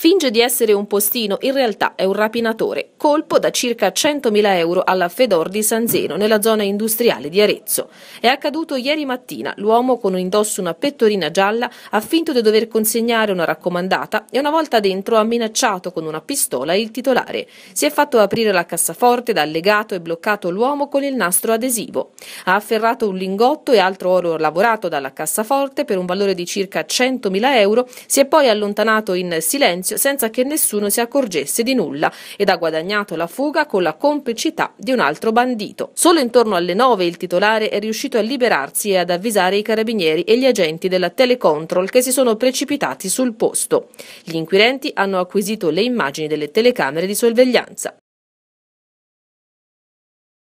Finge di essere un postino, in realtà è un rapinatore, colpo da circa 100.000 euro alla Fedor di San Zeno, nella zona industriale di Arezzo. È accaduto ieri mattina, l'uomo con un indosso una pettorina gialla ha finto di dover consegnare una raccomandata e una volta dentro ha minacciato con una pistola il titolare. Si è fatto aprire la cassaforte da legato e bloccato l'uomo con il nastro adesivo. Ha afferrato un lingotto e altro oro lavorato dalla cassaforte per un valore di circa 100.000 euro, si è poi allontanato in silenzio silenzio senza che nessuno si accorgesse di nulla ed ha guadagnato la fuga con la complicità di un altro bandito. Solo intorno alle 9 il titolare è riuscito a liberarsi e ad avvisare i carabinieri e gli agenti della telecontrol che si sono precipitati sul posto. Gli inquirenti hanno acquisito le immagini delle telecamere di sorveglianza.